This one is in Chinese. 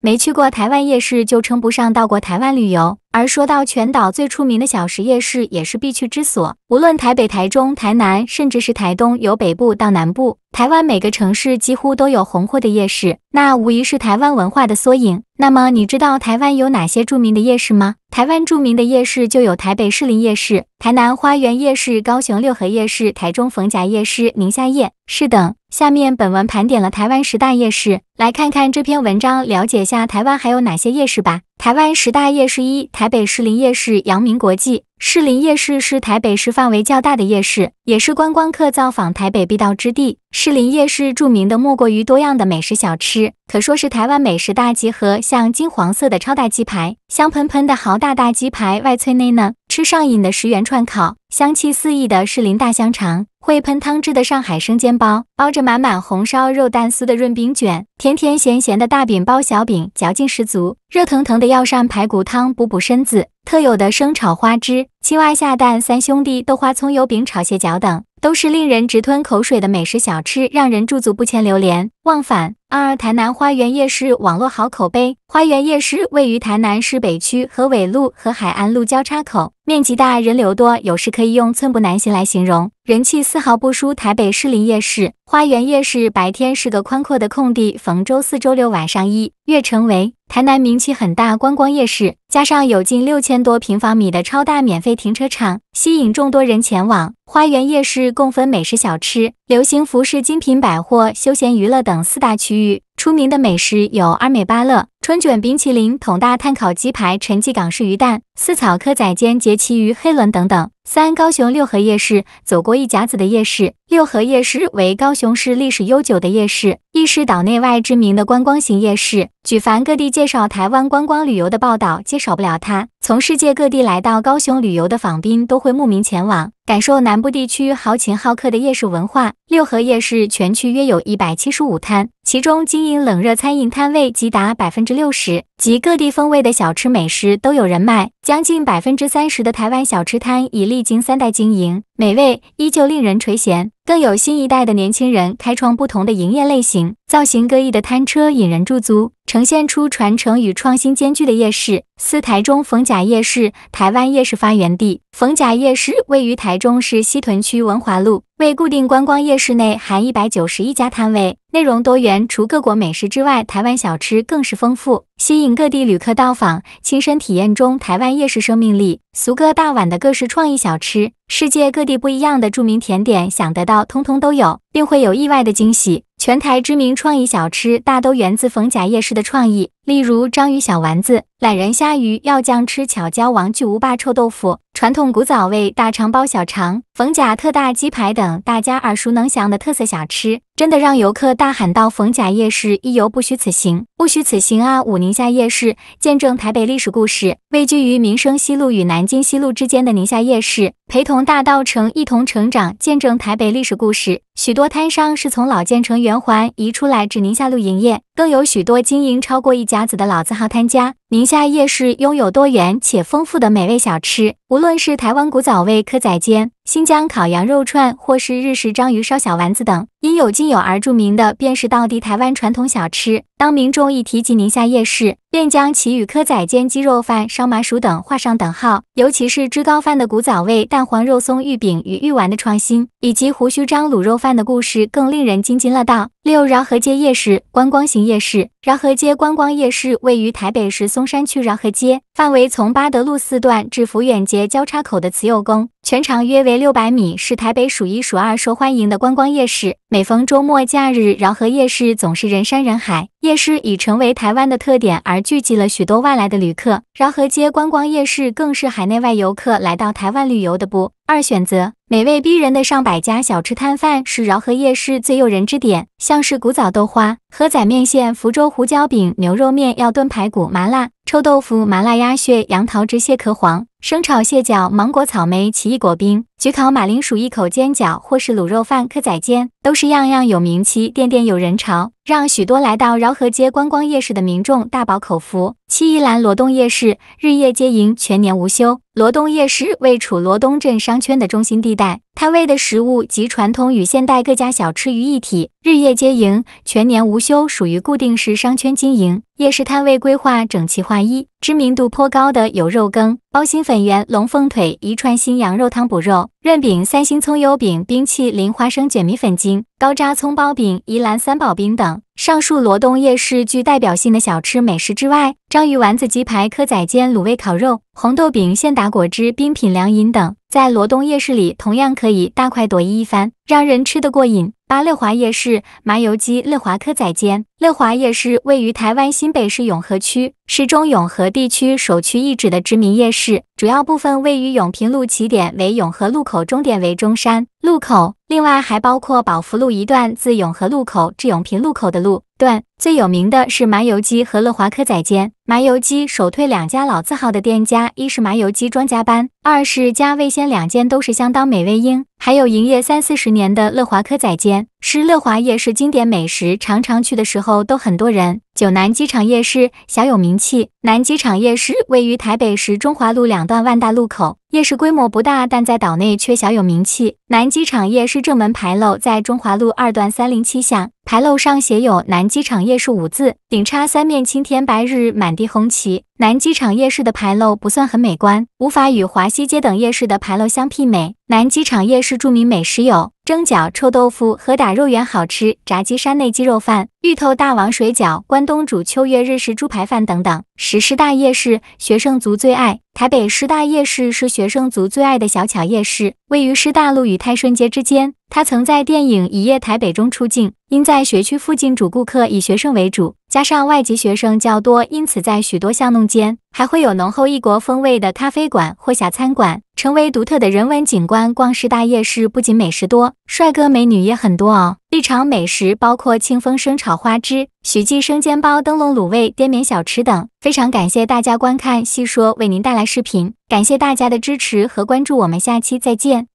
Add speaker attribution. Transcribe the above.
Speaker 1: 没去过台湾夜市，就称不上到过台湾旅游。而说到全岛最出名的小食夜市，也是必去之所。无论台北、台中、台南，甚至是台东，由北部到南部，台湾每个城市几乎都有红火的夜市，那无疑是台湾文化的缩影。那么，你知道台湾有哪些著名的夜市吗？台湾著名的夜市就有台北士林夜市、台南花园夜市、高雄六合夜市、台中逢甲夜市、宁夏夜市等。下面，本文盘点了台湾十大夜市。来看看这篇文章，了解下台湾还有哪些夜市吧。台湾十大夜市一，台北士林夜市。阳明国际士林夜市是台北市范围较大的夜市，也是观光客造访台北必到之地。士林夜市著名的莫过于多样的美食小吃，可说是台湾美食大集合。像金黄色的超大鸡排，香喷喷的豪大大鸡排外脆内嫩，吃上瘾的十元串烤，香气四溢的士林大香肠，会喷汤汁的上海生煎包，包着满满红烧肉蛋丝的润饼卷。甜甜咸咸的大饼包小饼，嚼劲十足；热腾腾的药膳排骨汤，补补身子；特有的生炒花枝、青蛙下蛋、三兄弟豆花、葱油饼、炒蟹脚等，都是令人直吞口水的美食小吃，让人驻足不前，流连。忘返二台南花园夜市网络好口碑。花园夜市位于台南市北区和尾路和海岸路交叉口，面积大，人流多，有时可以用寸步难行来形容，人气丝毫不输台北士林夜市。花园夜市白天是个宽阔的空地，逢周四、周六晚上一跃成为台南名气很大观光夜市，加上有近六千多平方米的超大免费停车场，吸引众多人前往。花园夜市共分美食小吃。流行服饰、精品百货、休闲娱乐等四大区域出名的美食有阿美巴乐、春卷、冰淇淋、统大碳烤鸡排、陈记港式鱼蛋、四草科仔煎、节奇鱼、黑轮等等。三、高雄六合夜市，走过一甲子的夜市。六合夜市为高雄市历史悠久的夜市，亦是岛内外知名的观光型夜市。举凡各地介绍台湾观光旅游的报道，皆少不了它。从世界各地来到高雄旅游的访宾，都会慕名前往，感受南部地区豪情好客的夜市文化。六合夜市全区约有一百七十五摊，其中经营冷热餐饮摊位即达百分之六十，及各地风味的小吃美食都有人卖。将近百分之三十的台湾小吃摊已历经三代经营。美味依旧令人垂涎，更有新一代的年轻人开创不同的营业类型，造型各异的摊车引人驻足，呈现出传承与创新兼具的夜市。四、台中逢甲夜市，台湾夜市发源地。逢甲夜市位于台中市西屯区文华路。为固定观光夜市内含一百九十一家摊位，内容多元，除各国美食之外，台湾小吃更是丰富，吸引各地旅客到访，亲身体验中台湾夜市生命力。俗哥大碗的各式创意小吃，世界各地不一样的著名甜点，想得到通通都有，并会有意外的惊喜。全台知名创意小吃大都源自逢甲夜市的创意，例如章鱼小丸子、懒人虾鱼、药酱吃巧椒王、巨无霸臭豆腐、传统古早味大肠包小肠、逢甲特大鸡排等，大家耳熟能详的特色小吃。真的让游客大喊到：“逢甲夜市，一游不虚此行，不虚此行啊！”武宁夏夜市，见证台北历史故事。位居于民生西路与南京西路之间的宁夏夜市，陪同大道城一同成长，见证台北历史故事。许多摊商是从老建成圆环移出来至宁夏路营业，更有许多经营超过一家子的老字号摊家。宁夏夜市拥有多元且丰富的美味小吃，无论是台湾古早味蚵仔煎、新疆烤羊肉串，或是日式章鱼烧小丸子等，应有尽有。而著名的便是当地台湾传统小吃。当民众一提及宁夏夜市，便将其与蚵仔煎、鸡肉饭、烧麻薯等画上等号，尤其是芝糕饭的古早味、蛋黄肉松玉饼与玉丸的创新，以及胡须张卤肉饭的故事，更令人津津乐道。六饶河街夜市观光型夜市，饶河街观光夜市位于台北市松山区饶河街。范围从八德路四段至福远街交叉口的慈幼宫，全长约为六百米，是台北数一数二受欢迎的观光夜市。每逢周末假日，饶河夜市总是人山人海。夜市已成为台湾的特点，而聚集了许多外来的旅客。饶河街观光夜市更是海内外游客来到台湾旅游的不。二选择美味逼人的上百家小吃摊贩是饶河夜市最诱人之点，像是古早豆花、河仔面线、福州胡椒饼、牛肉面、要炖排骨、麻辣臭豆腐、麻辣鸭血、杨桃汁、蟹壳黄。生炒蟹脚、芒果草莓、奇异果冰、焗烤马铃薯、一口煎饺，或是卤肉饭、蚵仔煎，都是样样有名气，店店有人潮，让许多来到饶河街观光夜市的民众大饱口福。七一兰罗东夜市日夜接营，全年无休。罗东夜市位处罗东镇商圈的中心地带。摊位的食物及传统与现代各家小吃于一体，日夜接营，全年无休，属于固定式商圈经营。夜市摊位规划整齐划一，知名度颇高的有肉羹、包心粉圆、龙凤腿、一串新羊肉汤补肉、润饼、三星葱油饼、冰淇淋、花生卷米粉筋、高渣葱包饼、宜兰三宝饼等。上述罗东夜市具代表性的小吃美食之外，章鱼丸子、鸡排、蚵仔煎、卤味烤肉、红豆饼、现打果汁、冰品凉饮等，在罗东夜市里同样可以大快朵颐一番，让人吃得过瘾。八乐华夜市麻油鸡、乐华蚵仔煎。乐华夜市位于台湾新北市永和区，是中永和地区首屈一指的知名夜市，主要部分位于永平路，起点为永和路口，终点为中山。路口，另外还包括宝福路一段，自永和路口至永平路口的路段。最有名的是麻油鸡和乐华蚵仔煎，麻油鸡首推两家老字号的店家，一是麻油鸡庄家班，二是家味鲜，两间都是相当美味。英还有营业三四十年的乐华科仔间，是乐华夜市经典美食，常常去的时候都很多人。九南机场夜市小有名气，南机场夜市位于台北市中华路两段万大路口，夜市规模不大，但在岛内却小有名气。南机场夜市正门牌楼在中华路二段三零七巷，牌楼上写有南机场夜市五字，顶插三面青天白日满。迪红旗南机场夜市的牌楼不算很美观，无法与华西街等夜市的牌楼相媲美。南机场夜市著名美食有蒸饺、臭豆腐和打肉圆，好吃；炸鸡山内鸡肉饭、芋头大王水饺、关东煮、秋月日式猪排饭等等。师大夜市学生族最爱。台北师大夜市是学生族最爱的小巧夜市，位于师大路与泰顺街之间。他曾在电影《一夜台北》中出镜。因在学区附近，主顾客以学生为主。加上外籍学生较多，因此在许多巷弄间还会有浓厚异国风味的咖啡馆或小餐馆，成为独特的人文景观。逛师大夜市不仅美食多，帅哥美女也很多哦！日常美食包括清风生炒花枝、许记生煎包、灯笼卤味、滇缅小吃等。非常感谢大家观看细说为您带来视频，感谢大家的支持和关注，我们下期再见。